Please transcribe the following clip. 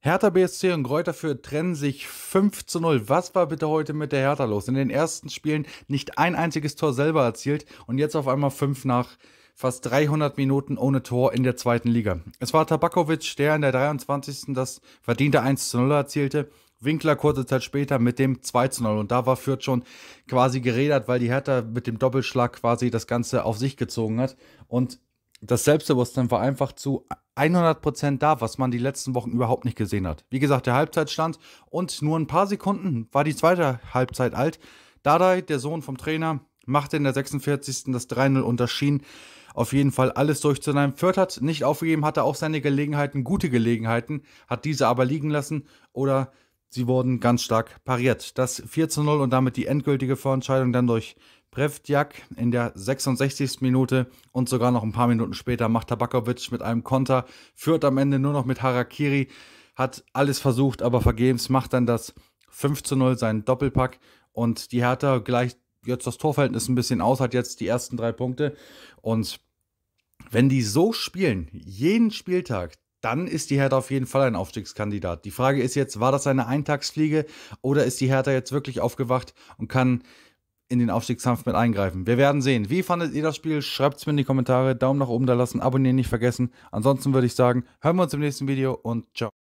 Hertha BSC und Greuther für trennen sich 5 zu 0. Was war bitte heute mit der Hertha los? In den ersten Spielen nicht ein einziges Tor selber erzielt und jetzt auf einmal 5 nach fast 300 Minuten ohne Tor in der zweiten Liga. Es war Tabakovic, der in der 23. das verdiente 1 zu 0 erzielte. Winkler kurze Zeit später mit dem 2 zu 0. Und da war Fürth schon quasi geredert, weil die Hertha mit dem Doppelschlag quasi das Ganze auf sich gezogen hat. Und das Selbstbewusstsein war einfach zu 100% da, was man die letzten Wochen überhaupt nicht gesehen hat. Wie gesagt, der Halbzeitstand und nur ein paar Sekunden war die zweite Halbzeit alt. Dadai, der Sohn vom Trainer, machte in der 46. das 3-0 unterschieden. Auf jeden Fall alles durchzunehmen. Fürth hat nicht aufgegeben, hatte auch seine Gelegenheiten, gute Gelegenheiten, hat diese aber liegen lassen oder Sie wurden ganz stark pariert. Das 4 zu 0 und damit die endgültige Vorentscheidung dann durch Prevdjak in der 66. Minute und sogar noch ein paar Minuten später macht Tabakovic mit einem Konter, führt am Ende nur noch mit Harakiri, hat alles versucht, aber vergebens, macht dann das 5 zu 0 seinen Doppelpack und die Hertha gleicht jetzt das Torverhältnis ein bisschen aus, hat jetzt die ersten drei Punkte und wenn die so spielen, jeden Spieltag, dann ist die Hertha auf jeden Fall ein Aufstiegskandidat. Die Frage ist jetzt, war das eine Eintagsfliege oder ist die Hertha jetzt wirklich aufgewacht und kann in den Aufstiegskampf mit eingreifen? Wir werden sehen. Wie fandet ihr das Spiel? Schreibt es mir in die Kommentare. Daumen nach oben da lassen, abonnieren nicht vergessen. Ansonsten würde ich sagen, hören wir uns im nächsten Video und ciao.